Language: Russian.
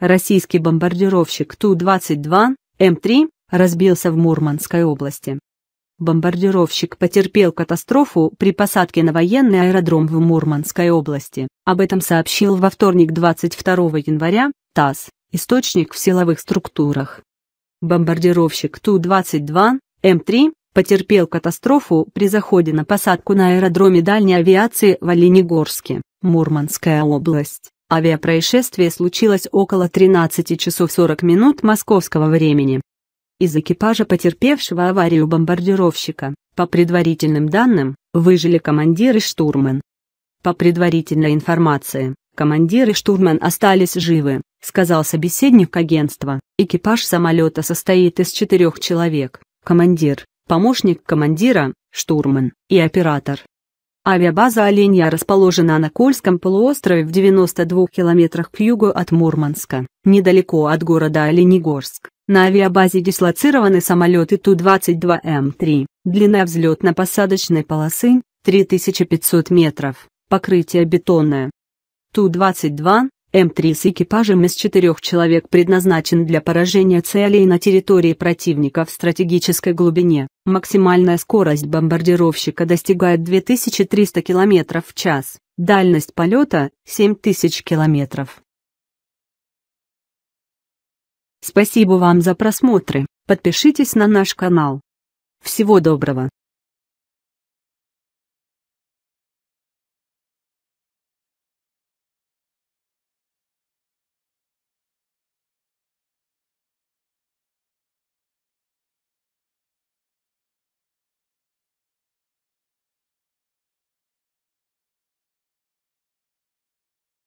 Российский бомбардировщик Ту-22 М-3 разбился в Мурманской области. Бомбардировщик потерпел катастрофу при посадке на военный аэродром в Мурманской области. Об этом сообщил во вторник 22 января ТАСС, источник в силовых структурах. Бомбардировщик Ту-22 М-3 потерпел катастрофу при заходе на посадку на аэродроме дальней авиации в Оленегорске, Мурманская область. Авиапроисшествие случилось около 13 часов 40 минут московского времени. Из экипажа потерпевшего аварию бомбардировщика, по предварительным данным, выжили командир и штурман. По предварительной информации, командир и штурман остались живы, сказал собеседник агентства. Экипаж самолета состоит из четырех человек, командир, помощник командира, штурман и оператор. Авиабаза «Оленья» расположена на Кольском полуострове в 92 километрах к югу от Мурманска, недалеко от города Оленегорск. На авиабазе дислоцированы самолеты Ту-22М3, длина взлетно-посадочной полосы – 3500 метров, покрытие бетонное. Ту-22 М-3 с экипажем из четырех человек предназначен для поражения целей на территории противника в стратегической глубине. Максимальная скорость бомбардировщика достигает 2300 км в час, дальность полета – 7000 км. Спасибо вам за просмотры, подпишитесь на наш канал. Всего доброго!